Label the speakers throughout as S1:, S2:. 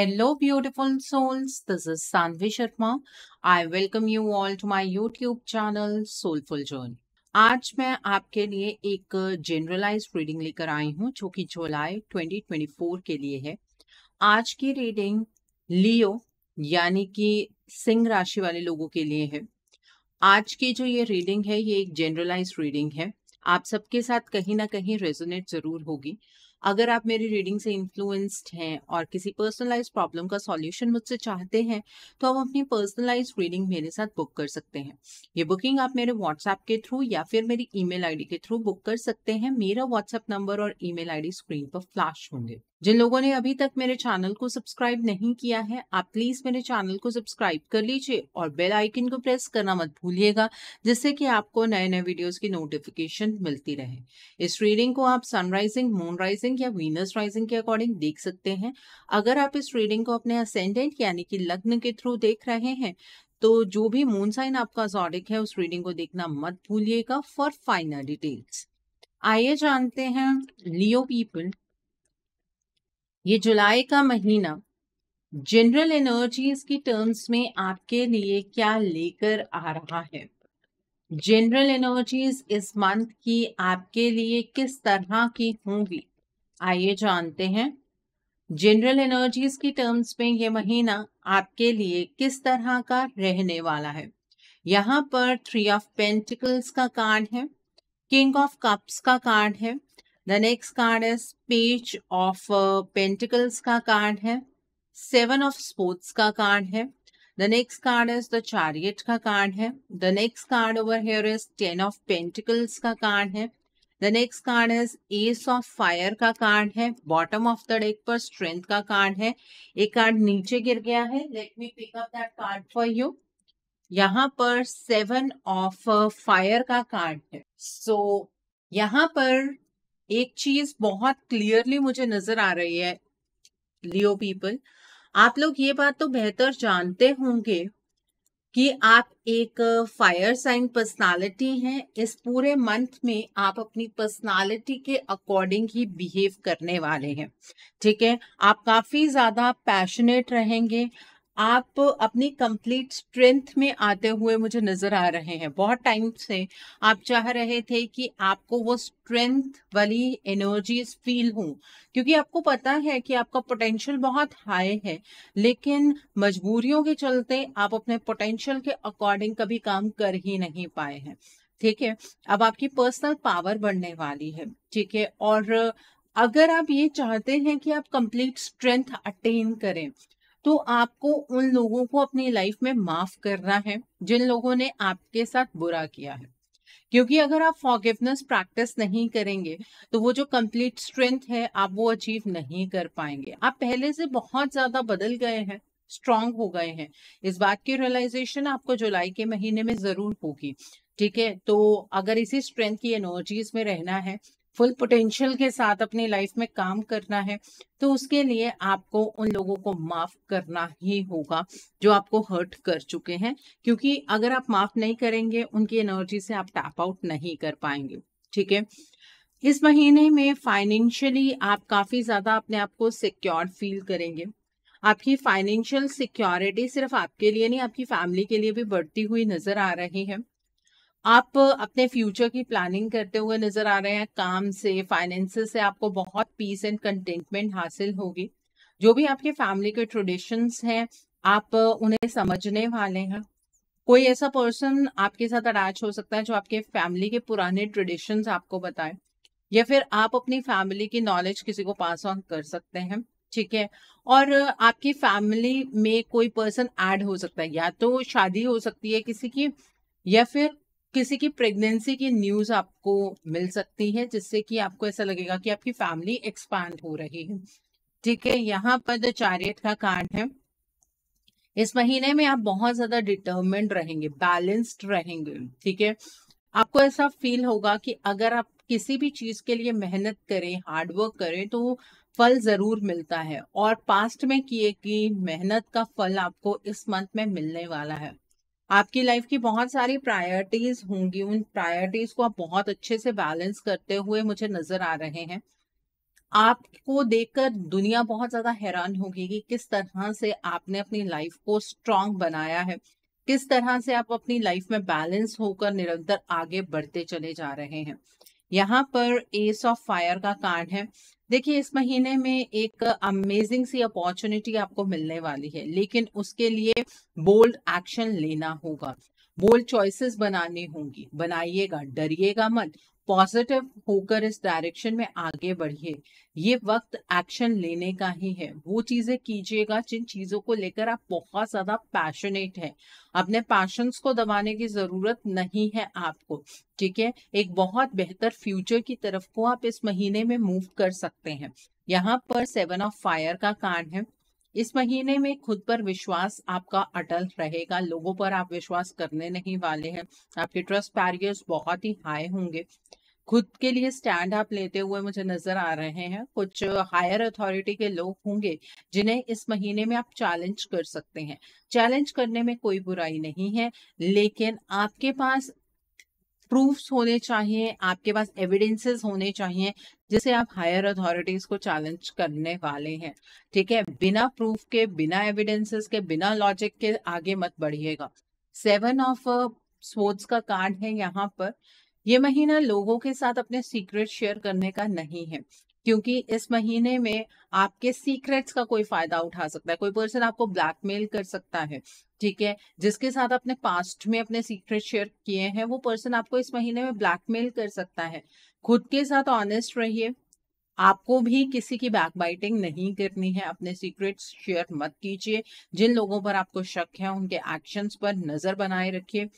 S1: Hello beautiful souls, this is Sanvi Sharma. I welcome you all to my YouTube channel Soulful Journey. आज मैं आपके लिए एक generalise reading लेकर आई हूँ जो कि जुलाई 2024 के लिए है आज की रीडिंग लियो यानी कि सिंह राशि वाले लोगों के लिए है आज की जो ये रीडिंग है ये एक जनरलाइज रीडिंग है आप सबके साथ कहीं ना कहीं रेजोनेट जरूर होगी अगर आप मेरी रीडिंग से इन्फ्लुएंस्ड हैं और किसी पर्सनलाइज प्रॉब्लम का सॉल्यूशन मुझसे चाहते हैं तो आप अपनी पर्सनलाइज रीडिंग मेरे साथ बुक कर सकते हैं ये बुकिंग आप मेरे व्हाट्सएप के थ्रू या फिर मेरी ईमेल आईडी के थ्रू बुक कर सकते हैं मेरा व्हाट्सएप नंबर और ईमेल आईडी स्क्रीन पर फ्लैश होंगे जिन लोगों ने अभी तक मेरे चैनल को सब्सक्राइब नहीं किया है आप प्लीज मेरे चैनल को सब्सक्राइब कर लीजिए और बेल आइकन को प्रेस करना मत भूलिएगा जिससे कि आपको नए नए वीडियोस की नोटिफिकेशन मिलती रहे इस रीडिंग को आप सनराइजिंग मून राइजिंग या वीनस राइजिंग के अकॉर्डिंग देख सकते हैं अगर आप इस रीडिंग को अपने असेंडेंट यानी कि लग्न के थ्रू देख रहे हैं तो जो भी मून साइन आपका जॉडिक है उस रीडिंग को देखना मत भूलिएगा फॉर फाइनल डिटेल्स आइए जानते हैं लियो पीपल ये जुलाई का महीना जनरल एनर्जीज की टर्म्स में आपके लिए क्या लेकर आ रहा है जनरल एनर्जीज इस मंथ की आपके लिए किस तरह की होंगी आइए जानते हैं जनरल एनर्जीज की टर्म्स में ये महीना आपके लिए किस तरह का रहने वाला है यहाँ पर थ्री ऑफ पेंटिकल्स का कार्ड है किंग ऑफ कप्स का कार्ड है the next card is page of pentacles का कार्ड है सेवन ऑफ स्पोर्ट्स का कार्ड है the next card is the chariot का कार्ड है the next card over here is ten of pentacles का card है the next card is ace of fire का card है बॉटम ऑफ द डेक पर strength का card है एक कार्ड नीचे गिर गया है let me pick up that card for you यहाँ पर सेवन ऑफ फायर का कार्ड है सो so, यहाँ पर एक चीज बहुत क्लियरली मुझे नजर आ रही है लियो पीपल आप लोग ये बात तो बेहतर जानते होंगे कि आप एक फायर साइन पर्सनालिटी हैं इस पूरे मंथ में आप अपनी पर्सनालिटी के अकॉर्डिंग ही बिहेव करने वाले हैं ठीक है आप काफी ज्यादा पैशनेट रहेंगे आप अपनी कंप्लीट स्ट्रेंथ में आते हुए मुझे नज़र आ रहे हैं बहुत टाइम से आप चाह रहे थे कि आपको वो स्ट्रेंथ वाली एनर्जीज फील हो क्योंकि आपको पता है कि आपका पोटेंशियल बहुत हाई है लेकिन मजबूरियों के चलते आप अपने पोटेंशियल के अकॉर्डिंग कभी काम कर ही नहीं पाए हैं ठीक है अब आपकी पर्सनल पावर बढ़ने वाली है ठीक है और अगर आप ये चाहते हैं कि आप कंप्लीट स्ट्रेंथ अटेन करें तो आपको उन लोगों को अपनी लाइफ में माफ करना है जिन लोगों ने आपके साथ बुरा किया है क्योंकि अगर आप फॉगिवनेस प्रैक्टिस नहीं करेंगे तो वो जो कंप्लीट स्ट्रेंथ है आप वो अचीव नहीं कर पाएंगे आप पहले से बहुत ज्यादा बदल गए हैं स्ट्रांग हो गए हैं इस बात की रियलाइजेशन आपको जुलाई के महीने में जरूर होगी ठीक है तो अगर इसी स्ट्रेंथ की एनर्जीज में रहना है फुल पोटेंशियल के साथ अपनी लाइफ में काम करना है तो उसके लिए आपको उन लोगों को माफ करना ही होगा जो आपको हर्ट कर चुके हैं क्योंकि अगर आप माफ नहीं करेंगे उनकी एनर्जी से आप टैप आउट नहीं कर पाएंगे ठीक है इस महीने में फाइनेंशियली आप काफी ज्यादा अपने आप को सिक्योर फील करेंगे आपकी फाइनेंशियल सिक्योरिटी सिर्फ आपके लिए नहीं आपकी फैमिली के लिए भी बढ़ती हुई नजर आ रही है आप अपने फ्यूचर की प्लानिंग करते हुए नजर आ रहे हैं काम से फाइनेंस से आपको बहुत पीस एंड कंटेंटमेंट हासिल होगी जो भी आपके फैमिली के ट्रेडिशंस हैं आप उन्हें समझने वाले हैं कोई ऐसा पर्सन आपके साथ अटैच हो सकता है जो आपके फैमिली के पुराने ट्रेडिशंस आपको बताए या फिर आप अपनी फैमिली की नॉलेज किसी को पास ऑन कर सकते हैं ठीक है और आपकी फैमिली में कोई पर्सन ऐड हो सकता है या तो शादी हो सकती है किसी की या फिर किसी की प्रेगनेंसी की न्यूज आपको मिल सकती है जिससे कि आपको ऐसा लगेगा कि आपकी फैमिली एक्सपांड हो रही है ठीक है यहाँ पर द चारियट का कार्ड है इस महीने में आप बहुत ज्यादा डिटर्मेंट रहेंगे बैलेंस्ड रहेंगे ठीक है आपको ऐसा फील होगा कि अगर आप किसी भी चीज के लिए मेहनत करें हार्डवर्क करें तो फल जरूर मिलता है और पास्ट में किए की मेहनत का फल आपको इस मंथ में मिलने वाला है आपकी लाइफ की बहुत सारी प्रायोरिटीज होंगी उन प्रायोरिटीज को आप बहुत अच्छे से बैलेंस करते हुए मुझे नजर आ रहे हैं आपको देखकर दुनिया बहुत ज्यादा हैरान होगी कि किस तरह से आपने अपनी लाइफ को स्ट्रांग बनाया है किस तरह से आप अपनी लाइफ में बैलेंस होकर निरंतर आगे बढ़ते चले जा रहे हैं यहाँ पर एस ऑफ फायर का कार्ड है देखिए इस महीने में एक अमेजिंग सी अपॉर्चुनिटी आपको मिलने वाली है लेकिन उसके लिए बोल्ड एक्शन लेना होगा बोल्ड चॉइसेस बनानी होंगी बनाइएगा डरिएगा मत पॉजिटिव होकर इस डायरेक्शन में आगे बढ़िए ये वक्त एक्शन लेने का ही है वो चीजें कीजिएगा जिन चीजों को लेकर आप बहुत ज्यादा पैशनेट हैं अपने पैशंस को दबाने की जरूरत नहीं है आपको ठीक है एक बहुत बेहतर फ्यूचर की तरफ को आप इस महीने में मूव कर सकते हैं यहाँ पर सेवन ऑफ फायर का कार्ड है इस महीने में खुद पर विश्वास आपका अटल रहेगा लोगों पर आप विश्वास करने नहीं वाले हैं आपके ट्रस्ट पैरियर्स बहुत ही हाई होंगे खुद के लिए स्टैंड आप लेते हुए मुझे नजर आ रहे हैं कुछ हायर अथॉरिटी के लोग होंगे जिन्हें इस महीने में आप चैलेंज कर सकते हैं चैलेंज करने में कोई बुराई नहीं है लेकिन आपके पास प्रूफ्स होने चाहिए आपके पास एविडेंसेस होने चाहिए जिसे आप हायर अथॉरिटीज को चैलेंज करने वाले हैं ठीक है बिना प्रूफ के बिना एविडेंसेस के बिना लॉजिक के आगे मत बढ़िएगा सेवन ऑफ स्पोर्ट्स का कार्ड है यहाँ पर ये महीना लोगों के साथ अपने सीक्रेट शेयर करने का नहीं है क्योंकि इस महीने में आपके सीक्रेट्स का कोई फायदा उठा सकता है कोई पर्सन आपको ब्लैकमेल कर सकता है ठीक है जिसके साथ आपने पास्ट में अपने सीक्रेट शेयर किए हैं वो पर्सन आपको इस महीने में ब्लैकमेल कर सकता है खुद के साथ ऑनेस्ट रहिए आपको भी किसी की बैकबाइटिंग नहीं करनी है अपने सीक्रेट शेयर मत कीजिए जिन लोगों पर आपको शक है उनके एक्शंस पर नजर बनाए रखिए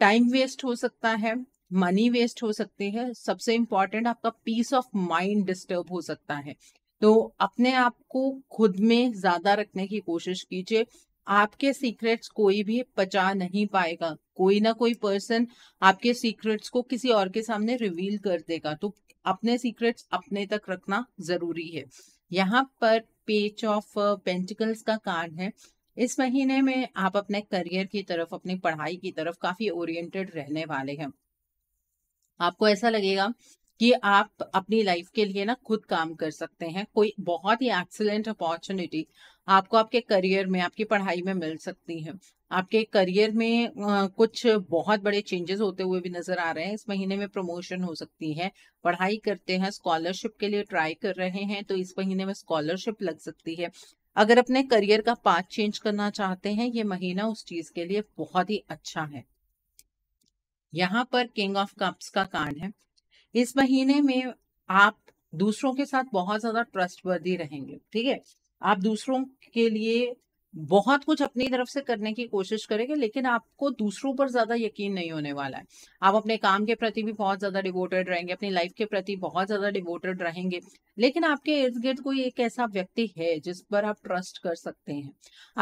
S1: टाइम वेस्ट हो सकता है मनी वेस्ट हो सकते हैं सबसे इंपॉर्टेंट आपका पीस ऑफ माइंड डिस्टर्ब हो सकता है तो अपने आप को खुद में ज्यादा रखने की कोशिश कीजिए आपके सीक्रेट्स कोई भी पचा नहीं पाएगा कोई ना कोई पर्सन आपके सीक्रेट्स को किसी और के सामने रिवील कर देगा तो अपने सीक्रेट्स अपने तक रखना जरूरी है यहाँ पर पेज ऑफ पेंटिकल्स का कार्ड है इस महीने में आप अपने करियर की तरफ अपनी पढ़ाई की तरफ काफी ओरिएंटेड रहने वाले हैं आपको ऐसा लगेगा कि आप अपनी लाइफ के लिए ना खुद काम कर सकते हैं कोई बहुत ही एक्सीलेंट अपॉर्चुनिटी आपको आपके करियर में आपकी पढ़ाई में मिल सकती है आपके करियर में कुछ बहुत बड़े चेंजेस होते हुए भी नजर आ रहे हैं इस महीने में प्रमोशन हो सकती है पढ़ाई करते हैं स्कॉलरशिप के लिए ट्राई कर रहे हैं तो इस महीने में स्कॉलरशिप लग सकती है अगर अपने करियर का पाथ चेंज करना चाहते हैं ये महीना उस चीज के लिए बहुत ही अच्छा है यहाँ पर किंग ऑफ कप्स का कार्ड है इस महीने में आप दूसरों के साथ बहुत ज्यादा ट्रस्टवर्दी रहेंगे ठीक है आप दूसरों के लिए बहुत कुछ अपनी तरफ से करने की कोशिश करेंगे लेकिन आपको दूसरों पर ज्यादा यकीन नहीं होने वाला है आप अपने काम के प्रति भी बहुत ज्यादा डिवोटेड रहेंगे अपनी लाइफ के प्रति बहुत ज्यादा डिवोटेड रहेंगे लेकिन आपके इर्द गिर्द कोई एक ऐसा व्यक्ति है जिस पर आप ट्रस्ट कर सकते हैं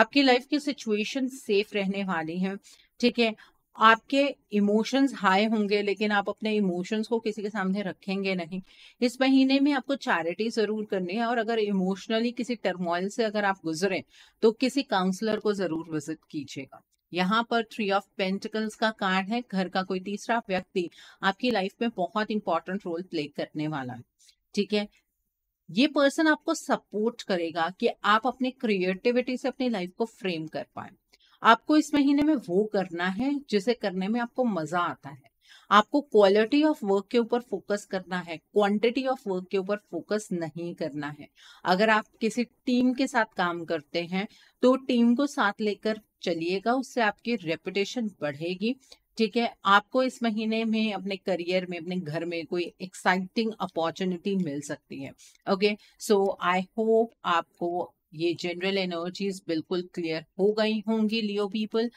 S1: आपकी लाइफ की सिचुएशन सेफ रहने वाली है ठीक है आपके इमोशंस हाई होंगे लेकिन आप अपने इमोशंस को किसी के सामने रखेंगे नहीं इस महीने में आपको चैरिटी जरूर करनी है और अगर इमोशनली किसी टर्मोइल से अगर आप गुजरे तो किसी काउंसलर को जरूर विजिट कीजिएगा यहाँ पर थ्री ऑफ पेंटिकल्स का कार्ड है घर का कोई तीसरा व्यक्ति आपकी लाइफ में बहुत इंपॉर्टेंट रोल प्ले करने वाला है ठीक है ये पर्सन आपको सपोर्ट करेगा कि आप अपने क्रिएटिविटी से अपनी लाइफ को फ्रेम कर पाए आपको इस महीने में वो करना है जिसे करने में आपको मजा आता है आपको क्वालिटी ऑफ वर्क के ऊपर फोकस करना है क्वांटिटी ऑफ वर्क के ऊपर फोकस नहीं करना है अगर आप किसी टीम के साथ काम करते हैं तो टीम को साथ लेकर चलिएगा उससे आपकी रेपुटेशन बढ़ेगी ठीक है आपको इस महीने में अपने करियर में अपने घर में कोई एक्साइटिंग अपॉर्चुनिटी मिल सकती है ओके सो आई होप आपको ये जनरल एनर्जीज बिल्कुल क्लियर हो गई होंगी लियो पीपल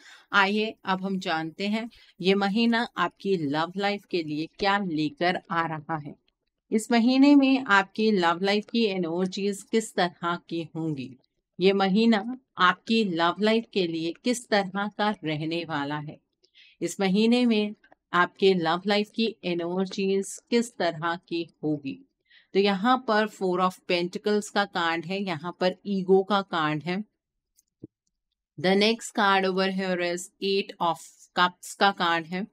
S1: आइए अब हम जानते हैं ये महीना आपकी लव लाइफ के लिए क्या लेकर आ रहा है इस महीने में आपकी लव लाइफ की एनर्जीज किस तरह की होंगी ये महीना आपकी लव लाइफ के लिए किस तरह का रहने वाला है इस महीने में आपके लव लाइफ की एनर्जीज किस तरह की होगी तो यहाँ पर फोर ऑफ पेंटिकल्स का कार्ड है यहाँ पर ईगो का कार्ड है the next card over here eight of cups का कार्ड है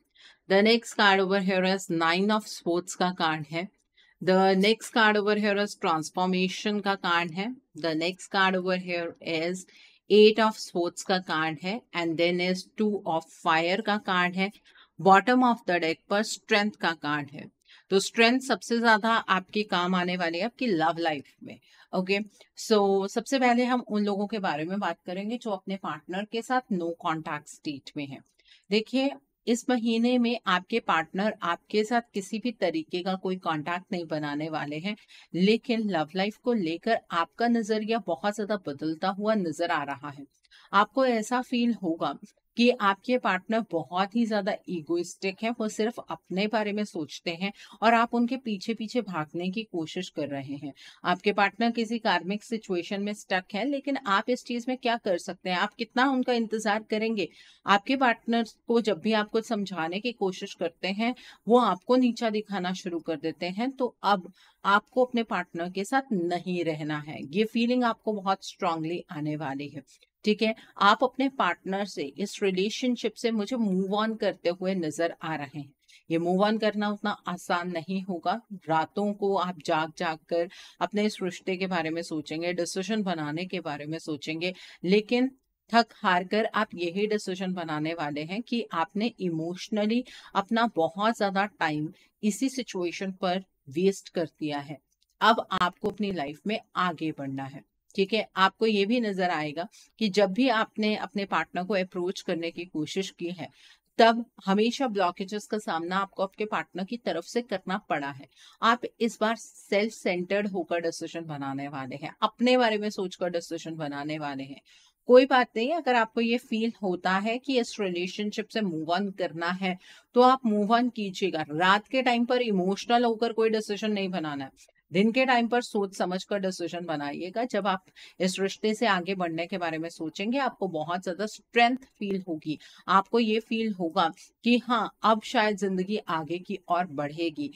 S1: the next card over here nine of sports का कार्ड है the next card over here is transformation का कार्ड है the next card over here is eight of sports का card है and then is two of fire का card है bottom of the deck पर strength का card है तो स्ट्रेंथ सबसे ज़्यादा आपके काम आने वाले है आपकी लव लाइफ में ओके okay? सो so, सबसे पहले हम उन लोगों के बारे में बात करेंगे जो अपने पार्टनर के साथ नो कॉन्टैक्ट स्टेट में है देखिए इस महीने में आपके पार्टनर आपके साथ किसी भी तरीके का कोई कांटेक्ट नहीं बनाने वाले हैं लेकिन लव लाइफ को लेकर आपका नजरिया बहुत ज्यादा बदलता हुआ नजर आ रहा है आपको ऐसा फील होगा कि आपके पार्टनर बहुत ही ज्यादा ईगोइस्टिक है वो सिर्फ अपने बारे में सोचते हैं और आप उनके पीछे पीछे भागने की कोशिश कर रहे हैं आपके पार्टनर किसी कार्मिक सिचुएशन में स्टक है लेकिन आप इस चीज में क्या कर सकते हैं आप कितना उनका इंतजार करेंगे आपके पार्टनर को जब भी आप कुछ समझाने की कोशिश करते हैं वो आपको नीचा दिखाना शुरू कर देते हैं तो अब आपको अपने पार्टनर के साथ नहीं रहना है ये फीलिंग आपको बहुत स्ट्रांगली आने वाली है ठीक है आप अपने पार्टनर से इस रिलेशनशिप से मुझे मूव ऑन करते हुए नजर आ रहे हैं ये मूव ऑन करना उतना आसान नहीं होगा रातों को आप जाग जाग कर अपने इस रिश्ते के बारे में सोचेंगे डिसीजन बनाने के बारे में सोचेंगे लेकिन थक हार कर आप यही डिसीजन बनाने वाले हैं कि आपने इमोशनली अपना बहुत ज्यादा टाइम इसी सिचुएशन पर वेस्ट कर दिया है अब आपको अपनी लाइफ में आगे बढ़ना है ठीक है आपको ये भी नजर आएगा कि जब भी आपने अपने पार्टनर को अप्रोच करने की कोशिश की है तब हमेशा ब्लॉकेजेस का सामना आपको आपके पार्टनर की तरफ से करना पड़ा है आप इस बार सेल्फ सेंटर्ड होकर डिसीजन बनाने वाले हैं अपने बारे में सोचकर डिसीजन बनाने वाले हैं कोई बात नहीं अगर आपको ये फील होता है कि इस रिलेशनशिप से मूव ऑन करना है तो आप मूव ऑन कीजिएगा रात के टाइम पर इमोशनल होकर कोई डिसीजन नहीं बनाना है दिन के टाइम पर सोच समझ कर डिसीजन बनाइएगा जब आप इस रिश्ते से आगे बढ़ने के बारे में सोचेंगे आपको बहुत ज्यादा स्ट्रेंथ फील होगी आपको ये फील होगा कि हाँ अब शायद जिंदगी आगे की ओर बढ़ेगी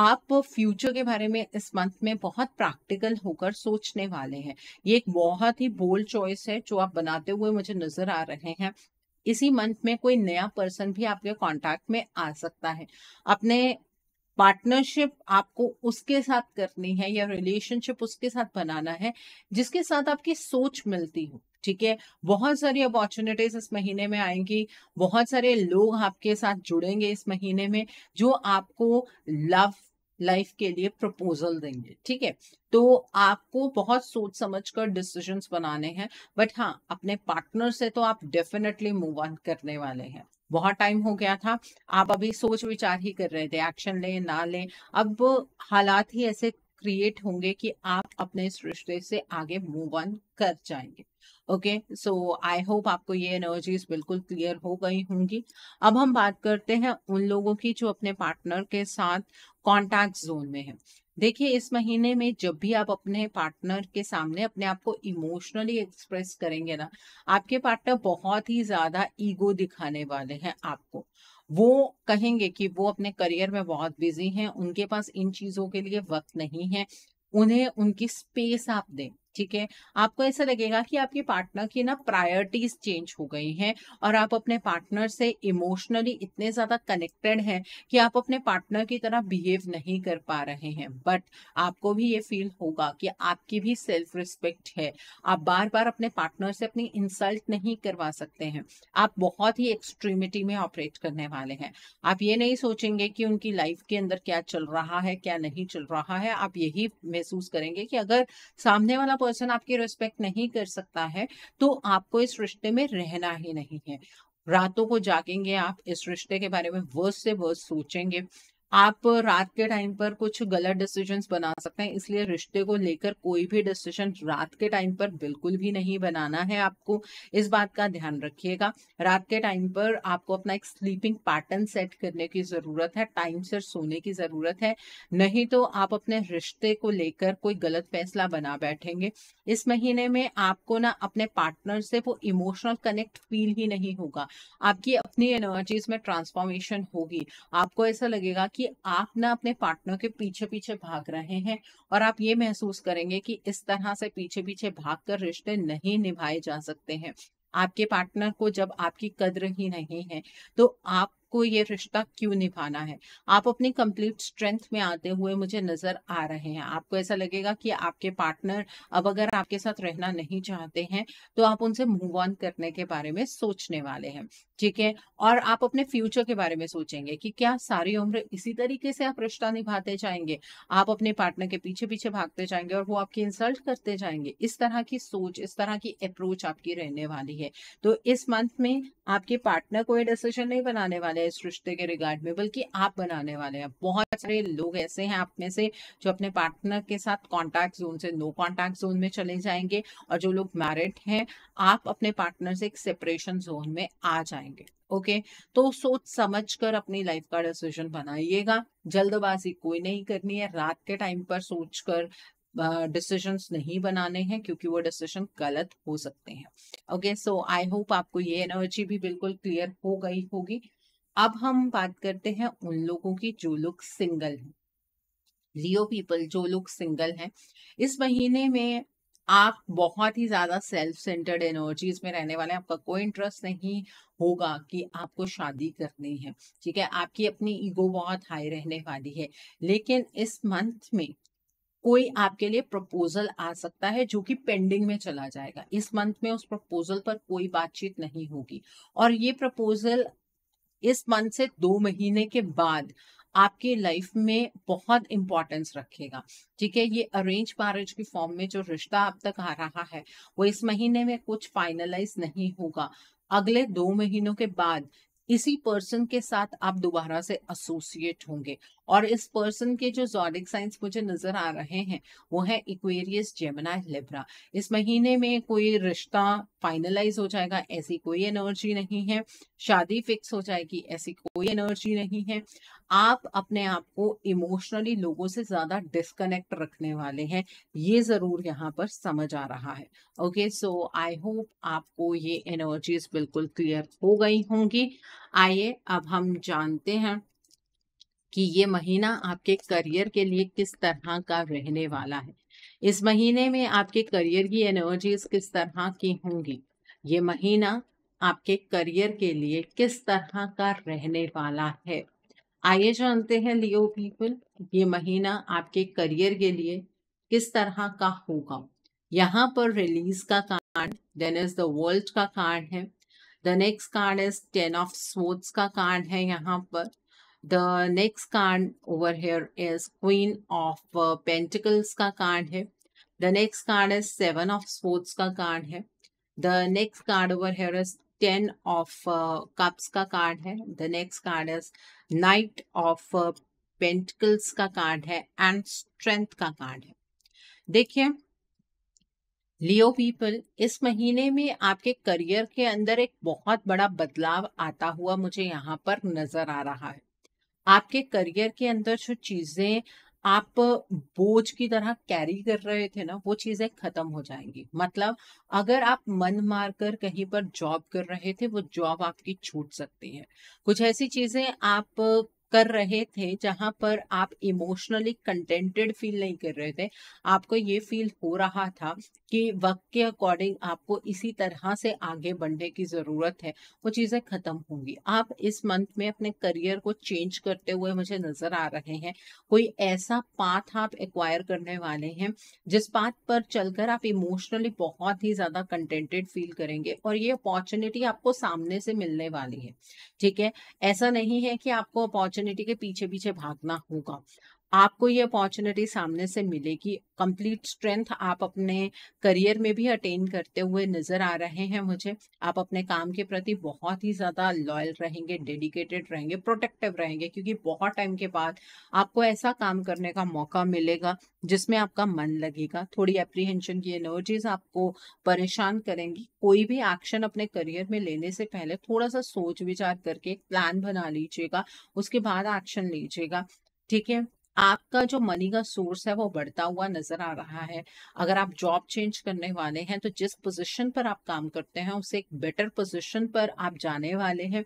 S1: आप फ्यूचर के बारे में इस मंथ में बहुत प्रैक्टिकल होकर सोचने वाले हैं ये एक बहुत ही बोल्ड चॉइस है जो आप बनाते हुए मुझे नजर आ रहे हैं इसी मंथ में कोई नया पर्सन भी आपके कांटेक्ट में आ सकता है अपने पार्टनरशिप आपको उसके साथ करनी है या रिलेशनशिप उसके साथ बनाना है जिसके साथ आपकी सोच मिलती हो ठीक है बहुत सारी अपॉर्चुनिटीज इस महीने में आएंगी बहुत सारे लोग आपके साथ जुड़ेंगे इस महीने में जो आपको लव लाइफ के लिए प्रपोजल देंगे ठीक है तो आपको बहुत सोच समझ कर डिसीजन बनाने हैं बट हाँ अपने पार्टनर से तो आप डेफिनेटली मूव ऑन करने वाले हैं बहुत टाइम हो गया था आप अभी सोच विचार ही कर रहे थे एक्शन लें ना लें अब हालात ही ऐसे क्रिएट होंगे कि आप अपने इस रिश्ते से आगे मूव ऑन कर जाएंगे ओके सो आई होप आपको ये एनर्जीज बिल्कुल क्लियर हो गई होंगी अब हम बात करते हैं उन लोगों की जो अपने पार्टनर के साथ कॉन्टैक्ट जोन में है देखिए इस महीने में जब भी आप अपने पार्टनर के सामने अपने आप को इमोशनली एक्सप्रेस करेंगे ना आपके पार्टनर बहुत ही ज्यादा ईगो दिखाने वाले हैं आपको वो कहेंगे कि वो अपने करियर में बहुत बिजी हैं उनके पास इन चीजों के लिए वक्त नहीं है उन्हें उनकी स्पेस आप दें ठीक है आपको ऐसा लगेगा कि आपके पार्टनर की ना प्रायोरिटीज चेंज हो गई हैं और आप अपने पार्टनर से इमोशनली इतने ज़्यादा कनेक्टेड हैं कि आप अपने पार्टनर की तरह बिहेव नहीं कर पा रहे हैं बट आपको भी ये फील होगा कि आपकी भी सेल्फ रिस्पेक्ट है आप बार बार अपने पार्टनर से अपनी इंसल्ट नहीं करवा सकते हैं आप बहुत ही एक्सट्रीमिटी में ऑपरेट करने वाले हैं आप ये नहीं सोचेंगे कि उनकी लाइफ के अंदर क्या चल रहा है क्या नहीं चल रहा है आप यही महसूस करेंगे कि अगर सामने वाला पर्सन आपकी रिस्पेक्ट नहीं कर सकता है तो आपको इस रिश्ते में रहना ही नहीं है रातों को जागेंगे आप इस रिश्ते के बारे में वर्स से वर्स सोचेंगे आप रात के टाइम पर कुछ गलत डिसीजन बना सकते हैं इसलिए रिश्ते को लेकर कोई भी डिसीजन रात के टाइम पर बिल्कुल भी नहीं बनाना है आपको इस बात का ध्यान रखिएगा रात के टाइम पर आपको अपना एक स्लीपिंग पैटर्न सेट करने की ज़रूरत है टाइम से सोने की ज़रूरत है नहीं तो आप अपने रिश्ते को लेकर कोई गलत फैसला बना बैठेंगे इस महीने में आपको ना अपने पार्टनर से वो इमोशनल कनेक्ट फील ही नहीं होगा आपकी अपनी एनर्जीज में ट्रांसफॉर्मेशन होगी आपको ऐसा लगेगा कि कि आप ना अपने पार्टनर के पीछे पीछे भाग रहे हैं और आप ये महसूस करेंगे कि इस तरह से पीछे पीछे भागकर रिश्ते नहीं निभाए जा सकते हैं आपके पार्टनर को जब आपकी कद्र ही नहीं है तो आप आपको ये रिश्ता क्यों निभाना है आप अपनी कंप्लीट स्ट्रेंथ में आते हुए मुझे नजर आ रहे हैं आपको ऐसा लगेगा कि आपके पार्टनर अब अगर आपके साथ रहना नहीं चाहते हैं तो आप उनसे मूव ऑन करने के बारे में सोचने वाले हैं ठीक है और आप अपने फ्यूचर के बारे में सोचेंगे कि क्या सारी उम्र इसी तरीके से आप रिश्ता निभाते जाएंगे आप अपने पार्टनर के पीछे पीछे भागते जाएंगे और वो आपकी इंसल्ट करते जाएंगे इस तरह की सोच इस तरह की अप्रोच आपकी रहने वाली है तो इस मंथ में आपके पार्टनर कोई डिसीजन नहीं बनाने वाले इस रिश्ते के रिगार्ड में बल्कि आप बनाने वाले हैं बहुत सारे लोग ऐसे हैं आप में से जो अपने पार्टनर के साथ कांटेक्ट जोन से नो कांटेक्ट जोन में चले जाएंगे और जो लोग मैरिड हैं आप अपने पार्टनर से एक सेपरेशन जोन में आ जाएंगे ओके तो सोच समझ कर अपनी लाइफ का डिसीजन बनाइएगा जल्दबाजी कोई नहीं करनी है रात के टाइम पर सोचकर डिसीजंस नहीं बनाने हैं क्योंकि वो डिसीजन गलत हो सकते हैं ओके सो आई होप आपको ये एनर्जी भी बिल्कुल क्लियर हो गई होगी अब हम बात करते हैं उन लोगों की जो लोग सिंगल हैं लियो पीपल जो लोग सिंगल हैं इस महीने में आप बहुत ही ज्यादा सेल्फ सेंटर्ड एनर्जीज में रहने वाले हैं आपका कोई इंटरेस्ट नहीं होगा कि आपको शादी करनी है ठीक है आपकी अपनी ईगो बहुत हाई रहने वाली है लेकिन इस मंथ में कोई आपके लिए प्रपोजल आ सकता है जो कि पेंडिंग में चला जाएगा इस मंथ में उस प्रपोजल पर कोई बातचीत नहीं होगी और ये प्रपोजल इस मंथ से दो महीने के बाद आपके लाइफ में बहुत इंपॉर्टेंस रखेगा ठीक है ये अरेंज मैरिज के फॉर्म में जो रिश्ता अब तक आ रहा है वो इस महीने में कुछ फाइनलाइज नहीं होगा अगले दो महीनों के बाद इसी पर्सन के साथ आप दोबारा से एसोसिएट होंगे और इस पर्सन के जो जॉडिक साइंस मुझे नजर आ रहे हैं वो है इक्वेरियस जेमिना लिब्रा इस महीने में कोई रिश्ता फाइनलाइज हो जाएगा ऐसी कोई एनर्जी नहीं है शादी फिक्स हो जाएगी ऐसी कोई एनर्जी नहीं है आप अपने आप को इमोशनली लोगों से ज्यादा डिस्कनेक्ट रखने वाले हैं ये जरूर यहाँ पर समझ आ रहा है ओके सो आई होप आपको ये एनर्जीज बिल्कुल क्लियर हो गई होंगी आइए अब हम जानते हैं कि ये महीना आपके करियर के लिए किस तरह का रहने वाला है इस महीने में आपके करियर की एनर्जीज किस तरह की होंगी ये महीना आपके करियर के लिए किस तरह का रहने वाला है आइए जानते हैं लियो पीपल ये महीना आपके करियर के लिए किस तरह का होगा यहाँ पर रिलीज का card then is the world का कार्ड है the next card is ten of swords का कार्ड है यहाँ पर the next card over here is queen of pentacles का कार्ड है the next card is seven of sports का card है the next card over here is ten of cups का card है the next card is knight of pentacles का card है and strength का card है देखिए लियो पीपल इस महीने में आपके करियर के अंदर एक बहुत बड़ा बदलाव आता हुआ मुझे यहाँ पर नजर आ रहा है आपके करियर के अंदर जो चीजें आप बोझ की तरह कैरी कर रहे थे ना वो चीजें खत्म हो जाएंगी मतलब अगर आप मन मार कर कहीं पर जॉब कर रहे थे वो जॉब आपकी छूट सकती है कुछ ऐसी चीजें आप कर रहे थे जहां पर आप इमोशनली कंटेंटेड फील नहीं कर रहे थे आपको ये फील हो रहा था कि वक्त के अकॉर्डिंग आपको इसी तरह से आगे बढ़ने की ज़रूरत है वो चीज़ें ख़त्म होंगी आप इस मंथ में अपने करियर को चेंज करते हुए मुझे नज़र आ रहे हैं कोई ऐसा पाथ आप एक्वायर करने वाले हैं जिस पाथ पर चलकर आप इमोशनली बहुत ही ज़्यादा कंटेंटेड फील करेंगे और ये अपॉर्चुनिटी आपको सामने से मिलने वाली है ठीक है ऐसा नहीं है कि आपको अपॉर्चुनिटी के पीछे पीछे भागना होगा आपको ये अपॉर्चुनिटी सामने से मिलेगी कंप्लीट स्ट्रेंथ आप अपने करियर में भी अटेन करते हुए नजर आ रहे हैं मुझे आप अपने काम के प्रति बहुत ही ज़्यादा लॉयल रहेंगे डेडिकेटेड रहेंगे प्रोटेक्टिव रहेंगे क्योंकि बहुत टाइम के बाद आपको ऐसा काम करने का मौका मिलेगा जिसमें आपका मन लगेगा थोड़ी एप्रीहेंशन की एनर्जीज आपको परेशान करेंगी कोई भी एक्शन अपने करियर में लेने से पहले थोड़ा सा सोच विचार करके एक प्लान बना लीजिएगा उसके बाद एक्शन लीजिएगा ठीक है आपका जो मनी का सोर्स है वो बढ़ता हुआ नजर आ रहा है अगर आप जॉब चेंज करने वाले हैं तो जिस पोजीशन पर आप काम करते हैं उसे एक बेटर पोजीशन पर आप जाने वाले हैं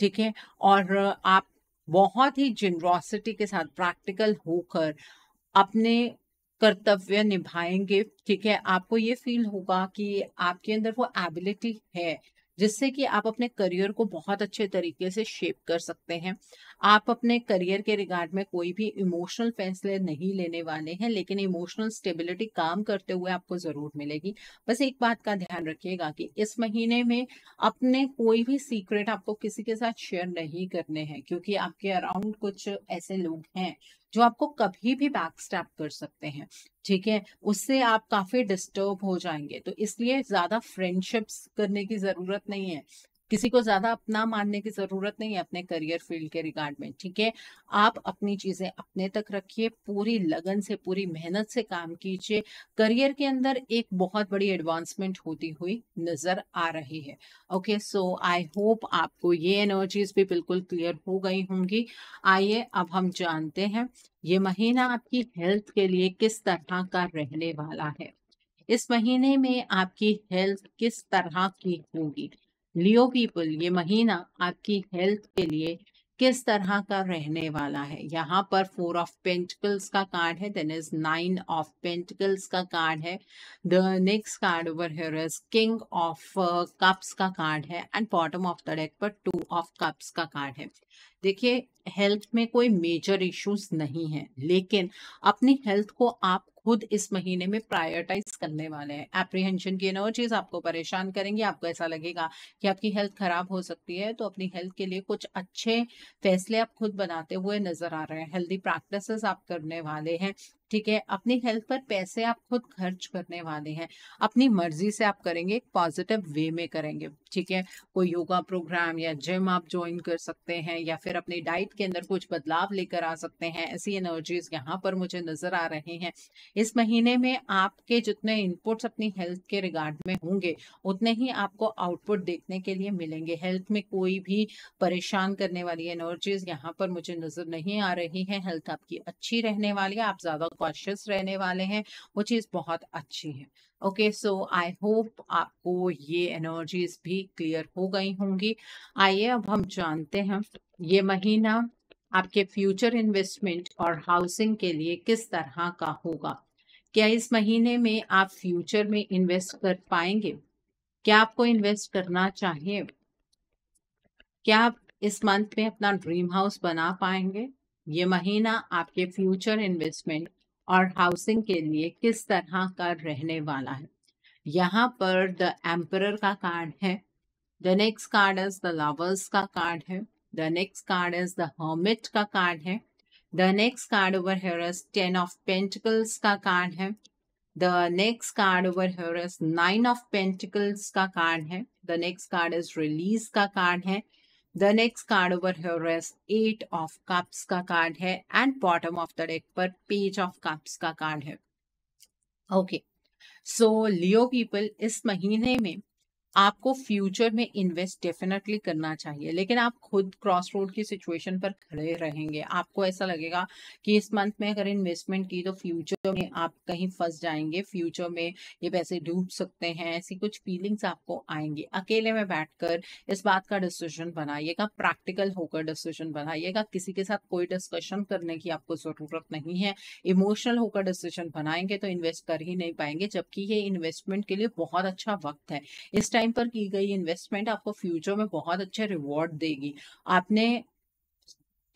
S1: ठीक है और आप बहुत ही जिनरोसिटी के साथ प्रैक्टिकल होकर अपने कर्तव्य निभाएंगे ठीक है आपको ये फील होगा कि आपके अंदर वो एबिलिटी है जिससे कि आप अपने करियर को बहुत अच्छे तरीके से शेप कर सकते हैं आप अपने करियर के रिगार्ड में कोई भी इमोशनल फैसले नहीं लेने वाले हैं लेकिन इमोशनल स्टेबिलिटी काम करते हुए आपको ज़रूर मिलेगी बस एक बात का ध्यान रखिएगा कि इस महीने में अपने कोई भी सीक्रेट आपको किसी के साथ शेयर नहीं करने हैं क्योंकि आपके अराउंड कुछ ऐसे लोग हैं जो आपको कभी भी बैक स्टैप कर सकते हैं ठीक है उससे आप काफी डिस्टर्ब हो जाएंगे तो इसलिए ज्यादा फ्रेंडशिप्स करने की जरूरत नहीं है किसी को ज्यादा अपना मानने की जरूरत नहीं है अपने करियर फील्ड के रिगार्ड में ठीक है आप अपनी चीजें अपने तक रखिए पूरी लगन से पूरी मेहनत से काम कीजिए करियर के अंदर एक बहुत बड़ी एडवांसमेंट होती हुई नजर आ रही है ओके सो आई होप आपको ये एनर्जीज भी बिल्कुल क्लियर हो गई होंगी आइए अब हम जानते हैं ये महीना आपकी हेल्थ के लिए किस तरह का रहने वाला है इस महीने में आपकी हेल्थ किस तरह की होगी लियो पीपल ये महीना आपकी हेल्थ के लिए किस तरह का रहने वाला है यहाँ पर फोर ऑफ पेंटिकल्स का कार्ड है then is nine of pentacles का कार्ड है the next card over here is king of cups का कार्ड है and bottom of the deck पर टू ऑफ कप्स का कार्ड है देखिए हेल्थ में कोई मेजर इश्यूज नहीं है लेकिन अपनी हेल्थ को आप खुद इस महीने में प्रायोरिटाइज करने वाले हैं एप्रीहेंशन की नो चीज आपको परेशान करेंगी आपको ऐसा लगेगा कि आपकी हेल्थ खराब हो सकती है तो अपनी हेल्थ के लिए कुछ अच्छे फैसले आप खुद बनाते हुए नजर आ रहे हैं हेल्दी प्रैक्टिस आप करने वाले हैं ठीक है अपनी हेल्थ पर पैसे आप खुद खर्च करने वाले हैं अपनी मर्जी से आप करेंगे एक पॉजिटिव वे में करेंगे ठीक है कोई योगा प्रोग्राम या जिम आप ज्वाइन कर सकते हैं या फिर अपनी डाइट के अंदर कुछ बदलाव लेकर आ सकते हैं ऐसी एनर्जीज यहाँ पर मुझे नजर आ रहे हैं इस महीने में आपके जितने इनपुट्स अपनी हेल्थ के रिगार्ड में होंगे उतने ही आपको आउटपुट देखने के लिए मिलेंगे हेल्थ में कोई भी परेशान करने वाली एनर्जीज यहाँ पर मुझे नजर नहीं आ रही है हेल्थ आपकी अच्छी रहने वाली है आप ज्यादा कॉशियस रहने वाले हैं वो चीज़ बहुत अच्छी है ओके सो आई होप आपको ये एनर्जीज भी क्लियर हो गई होंगी आइए अब हम जानते हैं ये महीना आपके फ्यूचर इन्वेस्टमेंट और हाउसिंग के लिए किस तरह का होगा क्या इस महीने में आप फ्यूचर में इन्वेस्ट कर पाएंगे क्या आपको इन्वेस्ट करना चाहिए क्या आप इस मंथ में अपना ड्रीम हाउस बना पाएंगे ये महीना आपके फ्यूचर इन्वेस्टमेंट और हाउसिंग के लिए किस तरह का रहने वाला है यहाँ पर द एम्पर का कार्ड है the next card is the lovers का कार्ड है the next card is the hermit का कार्ड है the next card over here ten of pentacles का कार्ड है the next card over here nine of pentacles का card है the next card is release का card है the next card over here eight of cups का card है and bottom of the deck पर page of cups का card है okay so Leo people इस महीने में आपको फ्यूचर में इन्वेस्ट डेफिनेटली करना चाहिए लेकिन आप खुद क्रॉस रोड की सिचुएशन पर खड़े रहेंगे आपको ऐसा लगेगा कि इस मंथ में अगर इन्वेस्टमेंट की तो फ्यूचर में आप कहीं फंस जाएंगे फ्यूचर में ये पैसे डूब सकते हैं ऐसी कुछ फीलिंग्स आपको आएंगी अकेले में बैठकर इस बात का डिसीजन बनाइएगा प्रैक्टिकल होकर डिसीजन बनाइएगा किसी के साथ कोई डिस्कशन करने की आपको जरूरत नहीं है इमोशनल होकर डिसीजन बनाएंगे तो इन्वेस्ट कर ही नहीं पाएंगे जबकि ये इन्वेस्टमेंट के लिए बहुत अच्छा वक्त है इस टाइम टाइम पर की गई इन्वेस्टमेंट आपको फ्यूचर में बहुत अच्छे रिवॉर्ड देगी आपने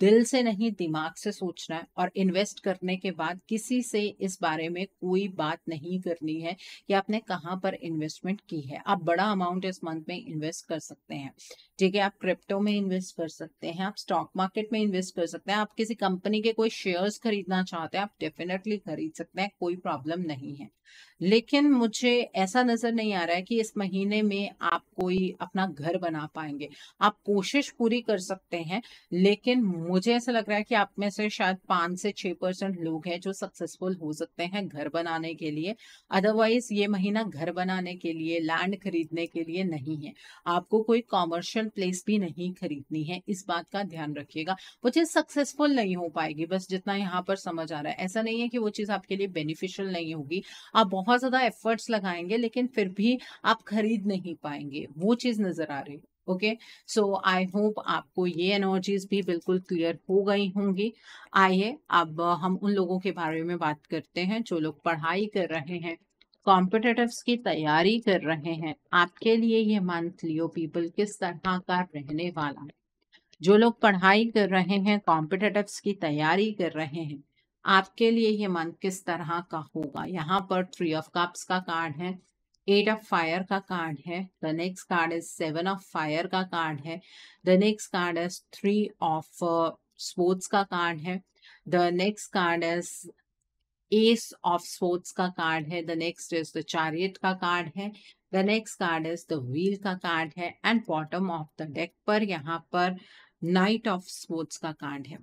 S1: दिल से नहीं दिमाग से सोचना है और इन्वेस्ट करने के बाद किसी से इस बारे में कोई बात नहीं करनी है कि आपने कहाँ पर इन्वेस्टमेंट की है आप बड़ा अमाउंट इस मंथ में इन्वेस्ट कर सकते हैं ठीक है आप क्रिप्टो में इन्वेस्ट कर सकते हैं आप स्टॉक मार्केट में इन्वेस्ट कर सकते हैं आप किसी कंपनी के कोई शेयर्स खरीदना चाहते हैं आप डेफिनेटली खरीद सकते हैं कोई प्रॉब्लम नहीं है लेकिन मुझे ऐसा नजर नहीं आ रहा है कि इस महीने में आप कोई अपना घर बना पाएंगे आप कोशिश पूरी कर सकते हैं लेकिन मुझे ऐसा लग रहा है कि आप में से शायद पाँच से छः परसेंट लोग हैं जो सक्सेसफुल हो सकते हैं घर बनाने के लिए अदरवाइज ये महीना घर बनाने के लिए लैंड खरीदने के लिए नहीं है आपको कोई कॉमर्शियल प्लेस भी नहीं खरीदनी है इस बात का ध्यान रखिएगा वो चीज़ सक्सेसफुल नहीं हो पाएगी बस जितना यहाँ पर समझ आ रहा है ऐसा नहीं है कि वो चीज़ आपके लिए बेनिफिशियल नहीं होगी आप बहुत ज़्यादा एफर्ट्स लगाएंगे लेकिन फिर भी आप खरीद नहीं पाएंगे वो चीज़ नज़र आ रही है ओके सो आई होप आपको ये एनर्जीज भी बिल्कुल क्लियर हो गई होंगी आइए अब हम उन लोगों के बारे में बात करते हैं जो लोग पढ़ाई कर रहे हैं कॉम्पिटेटिव्स की तैयारी कर रहे हैं आपके लिए ये मंथ लियो पीपल किस तरह का रहने वाला है जो लोग पढ़ाई कर रहे हैं कॉम्पिटेटिव्स की तैयारी कर रहे हैं आपके लिए ये मंथ किस तरह का होगा यहाँ पर थ्री ऑफ कप्स का कार्ड है एट ऑफ फायर का कार्ड है the next card is seven of fire का कार्ड है the next card is three of sports का कार्ड है the next card is ace of sports का card है the next is the chariot का card है the next card is the wheel का card है and bottom of the deck पर यहाँ पर नाइट ऑफ स्पोर्ट्स का कार्ड है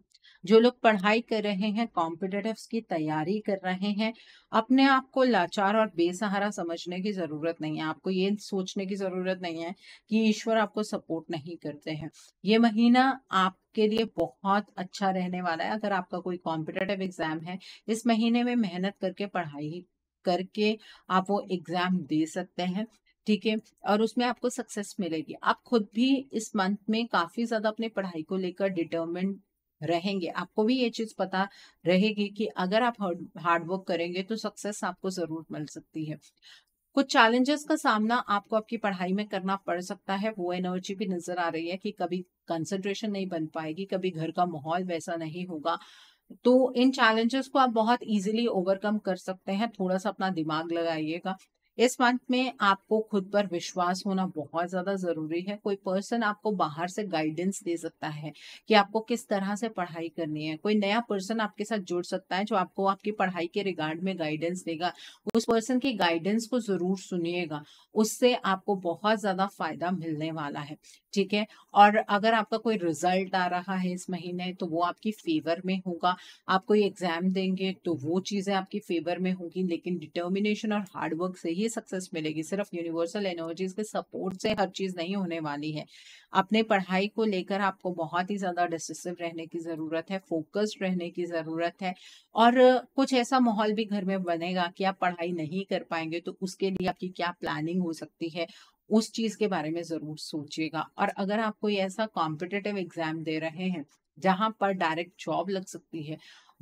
S1: जो लोग पढ़ाई कर रहे हैं कॉम्पिटेटिव की तैयारी कर रहे हैं अपने आप को लाचार और बेसहारा समझने की ज़रूरत नहीं है आपको ये सोचने की ज़रूरत नहीं है कि ईश्वर आपको सपोर्ट नहीं करते हैं ये महीना आप के लिए बहुत अच्छा रहने वाला है अगर आपका कोई कॉम्पिटेटिव एग्जाम है इस महीने में मेहनत करके पढ़ाई करके आप वो एग्जाम दे सकते हैं ठीक है और उसमें आपको सक्सेस मिलेगी आप खुद भी इस मंथ में काफी ज्यादा अपनी पढ़ाई को लेकर डिटर्मेंट रहेंगे आपको भी ये चीज पता रहेगी कि अगर आप हार्डवर्क करेंगे तो सक्सेस आपको जरूर मिल सकती है कुछ चैलेंजेस का सामना आपको आपकी पढ़ाई में करना पड़ सकता है वो एनर्जी भी नजर आ रही है कि कभी कंसंट्रेशन नहीं बन पाएगी कभी घर का माहौल वैसा नहीं होगा तो इन चैलेंजेस को आप बहुत इजीली ओवरकम कर सकते हैं थोड़ा सा अपना दिमाग लगाइएगा इस मंथ में आपको खुद पर विश्वास होना बहुत ज्यादा जरूरी है कोई पर्सन आपको बाहर से गाइडेंस दे सकता है कि आपको किस तरह से पढ़ाई करनी है कोई नया पर्सन आपके साथ जुड़ सकता है जो आपको आपकी पढ़ाई के रिगार्ड में गाइडेंस देगा उस पर्सन की गाइडेंस को जरूर सुनिएगा उससे आपको बहुत ज्यादा फायदा मिलने वाला है ठीक है और अगर आपका कोई रिजल्ट आ रहा है इस महीने तो वो आपकी फेवर में होगा आप कोई एग्जाम देंगे तो वो चीज़ें आपकी फेवर में होगी लेकिन डिटर्मिनेशन और हार्डवर्क से ही सक्सेस मिलेगी सिर्फ यूनिवर्सल एनर्जीज के सपोर्ट से हर चीज़ नहीं होने वाली है अपने पढ़ाई को लेकर आपको बहुत ही ज़्यादा डिसिसिव रहने की ज़रूरत है फोकस्ड रहने की ज़रूरत है और कुछ ऐसा माहौल भी घर में बनेगा कि आप पढ़ाई नहीं कर पाएंगे तो उसके लिए आपकी क्या प्लानिंग हो सकती है उस चीज के बारे में जरूर सोचिएगा और अगर आप कोई ऐसा कॉम्पिटेटिव एग्जाम दे रहे हैं जहां पर डायरेक्ट जॉब लग सकती है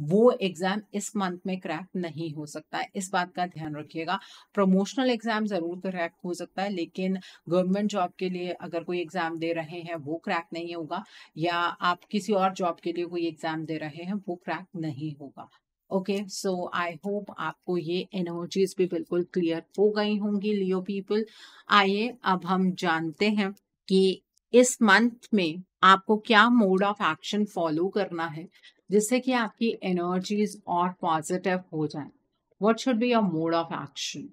S1: वो एग्जाम इस मंथ में क्रैक नहीं हो सकता है इस बात का ध्यान रखिएगा प्रमोशनल एग्जाम जरूर क्रैक हो सकता है लेकिन गवर्नमेंट जॉब के लिए अगर कोई एग्जाम दे रहे हैं वो क्रैक नहीं होगा या आप किसी और जॉब के लिए कोई एग्जाम दे रहे हैं वो क्रैक नहीं होगा ओके सो आई होप आपको ये एनर्जीज भी बिल्कुल क्लियर हो गई होंगी लियो पीपल आइए अब हम जानते हैं कि इस मंथ में आपको क्या मोड ऑफ एक्शन फॉलो करना है जिससे कि आपकी एनर्जीज और पॉजिटिव हो जाए what should be your mode of action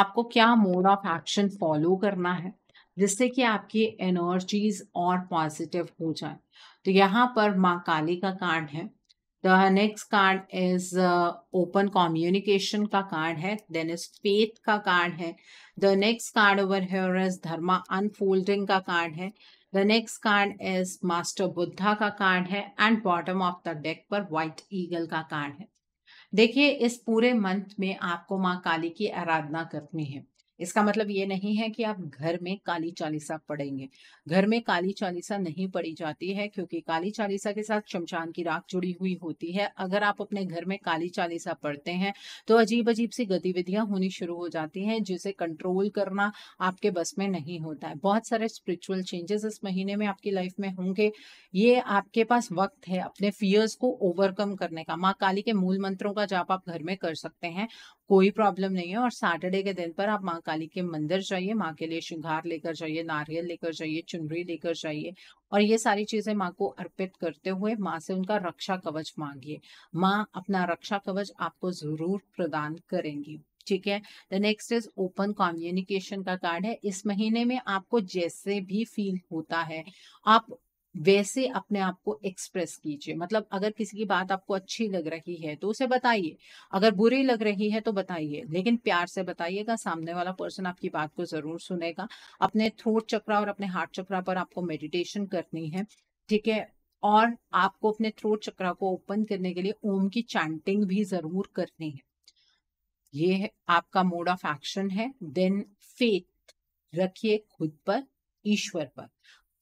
S1: आपको क्या मोड ऑफ एक्शन फॉलो करना है जिससे कि आपकी एनर्जीज और पॉजिटिव हो जाए तो यहाँ पर माँ काली का कार्ड है The next card is uh, open communication का card है. Then is faith का card है. The next card over here is dharma unfolding का card है. The next card is master Buddha का card है. And bottom of the deck पर white eagle का card है. देखिए इस पूरे मंथ में आपको माँ काली की आराधना करनी है इसका मतलब ये नहीं है कि आप घर में काली चालीसा पढ़ेंगे घर में काली चालीसा नहीं पढ़ी जाती है क्योंकि काली चालीसा के साथ शमशान की राख जुड़ी हुई होती है अगर आप अपने घर में काली चालीसा पढ़ते हैं तो अजीब अजीब सी गतिविधियां होनी शुरू हो जाती हैं जिसे कंट्रोल करना आपके बस में नहीं होता है बहुत सारे स्पिरिचुअल चेंजेस इस महीने में आपकी लाइफ में होंगे ये आपके पास वक्त है अपने फियर्स को ओवरकम करने का माँ काली के मूल मंत्रों का जाप आप घर में कर सकते हैं कोई प्रॉब्लम नहीं है और सैटरडे के दिन पर आप माँ काली के मंदिर जाइए माँ के लिए श्रृंगार लेकर जाइए नारियल लेकर जाइए चुनरी लेकर जाइए और ये सारी चीजें माँ को अर्पित करते हुए माँ से उनका रक्षा कवच मांगिए माँ अपना रक्षा कवच आपको जरूर प्रदान करेंगी ठीक है the next is open communication का कार्ड है इस महीने में आपको जैसे भी फील होता है आप वैसे अपने आप को एक्सप्रेस कीजिए मतलब अगर किसी की बात आपको अच्छी लग रही है तो उसे बताइए अगर बुरी लग रही है तो बताइए लेकिन प्यार से बताइएगा सामने वाला पर्सन आपकी बात को जरूर सुनेगा अपने थ्रोट चक्रा और अपने हार्ट चक्रा पर आपको मेडिटेशन करनी है ठीक है और आपको अपने थ्रोट चक्रा को ओपन करने के लिए ओम की चैंटिंग भी जरूर करनी है ये है, आपका मोड ऑफ एक्शन है देन फेथ रखिए खुद पर ईश्वर पर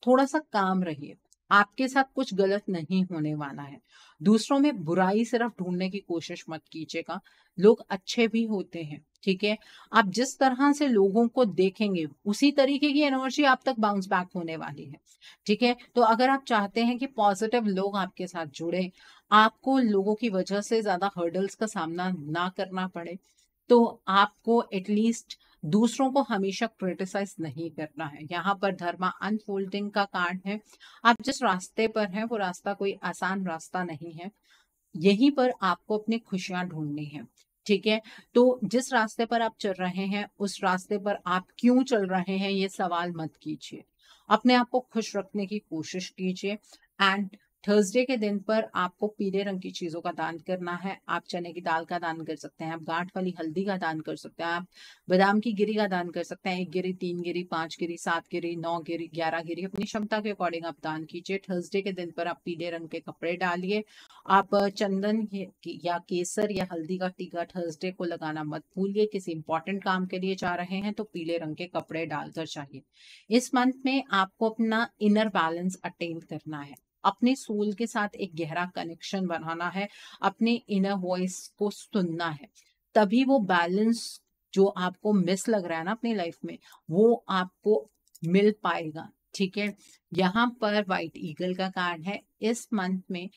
S1: थोड़ा सा काम रहिए आपके साथ कुछ गलत नहीं होने वाला है दूसरों में बुराई सिर्फ ढूंढने की कोशिश मत कीजिएगा लोग अच्छे भी होते हैं ठीक है आप जिस तरह से लोगों को देखेंगे उसी तरीके की एनर्जी आप तक बाउंस बैक होने वाली है ठीक है तो अगर आप चाहते हैं कि पॉजिटिव लोग आपके साथ जुड़े आपको लोगों की वजह से ज्यादा हर्डल्स का सामना ना करना पड़े तो आपको एटलीस्ट दूसरों को हमेशा क्रिटिसाइज नहीं करना है यहाँ पर धर्मा अनफोल्डिंग का कार्ड है आप जिस रास्ते पर हैं वो रास्ता कोई आसान रास्ता नहीं है यहीं पर आपको अपनी खुशियां ढूंढनी है ठीक है तो जिस रास्ते पर आप चल रहे हैं उस रास्ते पर आप क्यों चल रहे हैं ये सवाल मत कीजिए अपने आप को खुश रखने की कोशिश कीजिए एंड थर्सडे के दिन पर आपको पीले रंग की चीजों का दान करना है आप चने की दाल का दान कर सकते हैं आप गांठ वाली हल्दी का दान कर सकते हैं आप बादाम की गिरी का दान कर सकते हैं एक गिरी तीन गिरी पांच गिरी सात गिरी नौ गिरी ग्यारह गिरी अपनी क्षमता के अकॉर्डिंग आप दान कीजिए थर्सडे के दिन पर आप पीले रंग के कपड़े डालिए आप चंदन या केसर या हल्दी का टीका थर्सडे को लगाना मत भूलिए किसी इंपॉर्टेंट काम के लिए जा रहे हैं तो पीले रंग के कपड़े डालकर चाहिए इस मंथ में आपको अपना इनर बैलेंस अटेन करना है अपने सोल के साथ एक गहरा कनेक्शन बनाना है अपने इनर वॉइस को सुनना है तभी वो बैलेंस जो आपको मिस लग रहा है ना अपनी लाइफ में वो आपको मिल पाएगा ठीक है यहाँ पर व्हाइट ईगल का कार्ड है इस मंथ में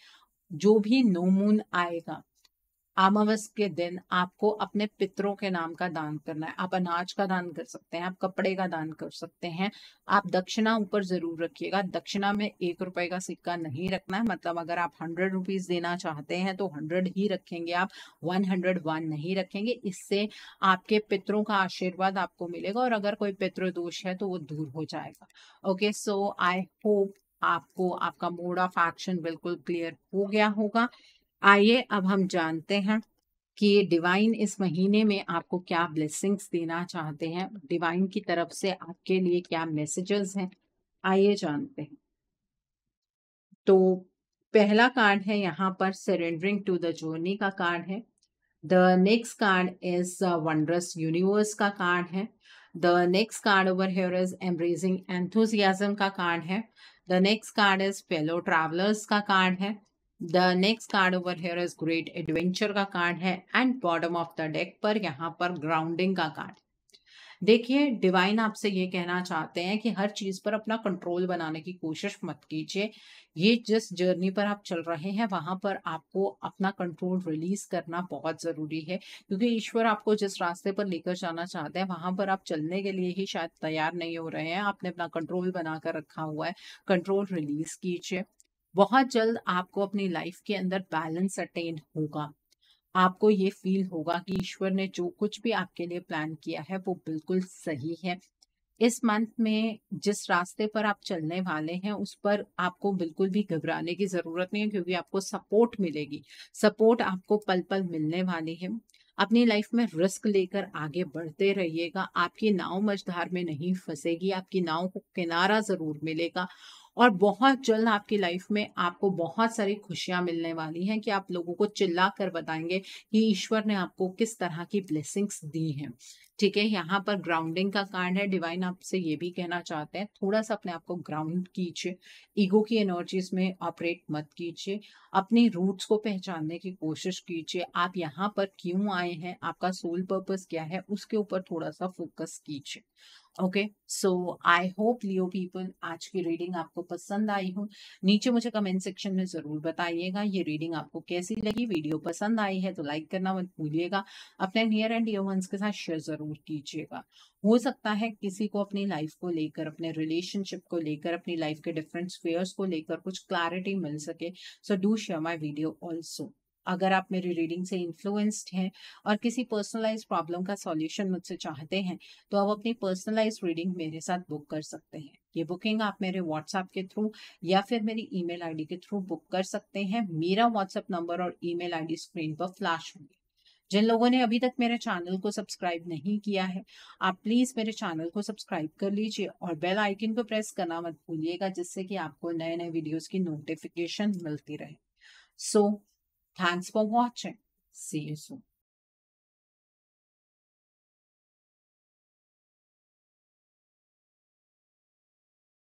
S1: जो भी नो मून आएगा अमावस के दिन आपको अपने पितरों के नाम का दान करना है आप अनाज का दान कर सकते हैं आप कपड़े का दान कर सकते हैं आप दक्षिणा ऊपर जरूर रखिएगा दक्षिणा में एक रुपए का सिक्का नहीं रखना है मतलब अगर आप हंड्रेड रुपीज देना चाहते हैं तो हंड्रेड ही रखेंगे आप वन हंड्रेड वन नहीं रखेंगे इससे आपके पितरों का आशीर्वाद आपको मिलेगा और अगर कोई पितृदोष है तो वो दूर हो जाएगा ओके सो आई होप आपको आपका मोड ऑफ एक्शन बिल्कुल क्लियर हो गया होगा आइए अब हम जानते हैं कि डिवाइन इस महीने में आपको क्या ब्लेसिंग्स देना चाहते हैं डिवाइन की तरफ से आपके लिए क्या मैसेजेस हैं आइए जानते हैं तो पहला कार्ड है यहाँ पर सरेंडरिंग टू द जोर्नी का कार्ड है the next card is wondrous universe का कार्ड है the next card over here is embracing enthusiasm का कार्ड है the next card is fellow travellers का कार्ड है the next card over here is great adventure का card है and bottom of the deck पर यहाँ पर ग्राउंडिंग का कार्ड देखिए डिवाइन आपसे ये कहना चाहते हैं कि हर चीज पर अपना कंट्रोल बनाने की कोशिश मत कीजिए ये जिस जर्नी पर आप चल रहे हैं वहां पर आपको अपना कंट्रोल रिलीज करना बहुत जरूरी है क्योंकि ईश्वर आपको जिस रास्ते पर लेकर जाना चाहते हैं वहां पर आप चलने के लिए ही शायद तैयार नहीं हो रहे हैं आपने अपना कंट्रोल बनाकर रखा हुआ है कंट्रोल रिलीज कीजिए बहुत जल्द आपको अपनी लाइफ के अंदर बैलेंस अटेन होगा आपको ये फील होगा कि ईश्वर ने जो कुछ भी आपके लिए प्लान किया है वो बिल्कुल सही है इस मंथ में जिस रास्ते पर आप चलने वाले हैं उस पर आपको बिल्कुल भी घबराने की जरूरत नहीं है क्योंकि आपको सपोर्ट मिलेगी सपोर्ट आपको पल पल मिलने वाली है अपनी लाइफ में रिस्क लेकर आगे बढ़ते रहिएगा आपकी नाव मझधार में नहीं फंसेगी आपकी नाव को किनारा जरूर मिलेगा और बहुत जल्द आपकी लाइफ में आपको बहुत सारी खुशियां मिलने वाली हैं कि आप लोगों को चिल्ला कर बताएंगे कि ईश्वर ने आपको किस तरह की ब्लेसिंग्स दी हैं ठीक है यहाँ पर ग्राउंडिंग का कार्ड है डिवाइन आपसे ये भी कहना चाहते हैं थोड़ा सा अपने आप को ग्राउंड कीजिए ईगो की एनर्जीज में ऑपरेट मत कीजिए अपने रूट्स को पहचानने की कोशिश कीजिए आप यहाँ पर क्यों आए हैं आपका सोल पर्पस क्या है उसके ऊपर थोड़ा सा फोकस कीजिए okay so I hope Leo people आज की रीडिंग आपको पसंद आई हो नीचे मुझे कमेंट सेक्शन में जरूर बताइएगा ये रीडिंग आपको कैसी लगी वीडियो पसंद आई है तो लाइक करना मत भूलिएगा अपने नियर एंड डियर वंस के साथ शेयर जरूर कीजिएगा हो सकता है किसी को अपनी लाइफ को लेकर अपने रिलेशनशिप को लेकर अपनी लाइफ के डिफरेंट स्पेयर्स को लेकर कुछ क्लैरिटी मिल सके so do share my video also अगर आप मेरी रीडिंग से इन्फ्लुएंस्ड हैं और किसी पर्सनलाइज प्रॉब्लम का सॉल्यूशन मुझसे चाहते हैं तो आप अपनी पर्सनलाइज रीडिंग मेरे साथ बुक कर सकते हैं ये बुकिंग आप मेरे व्हाट्सएप के थ्रू या फिर मेरी ईमेल आईडी के थ्रू बुक कर सकते हैं मेरा व्हाट्सएप नंबर और ईमेल आईडी स्क्रीन पर फ्लैश होंगे जिन लोगों ने अभी तक मेरे चैनल को सब्सक्राइब नहीं किया है आप प्लीज मेरे चैनल को सब्सक्राइब कर लीजिए और बेल आइकन को प्रेस करना मत भूलिएगा जिससे कि आपको नए नए वीडियोस की नोटिफिकेशन मिलती रहे so thanks for watching see you soon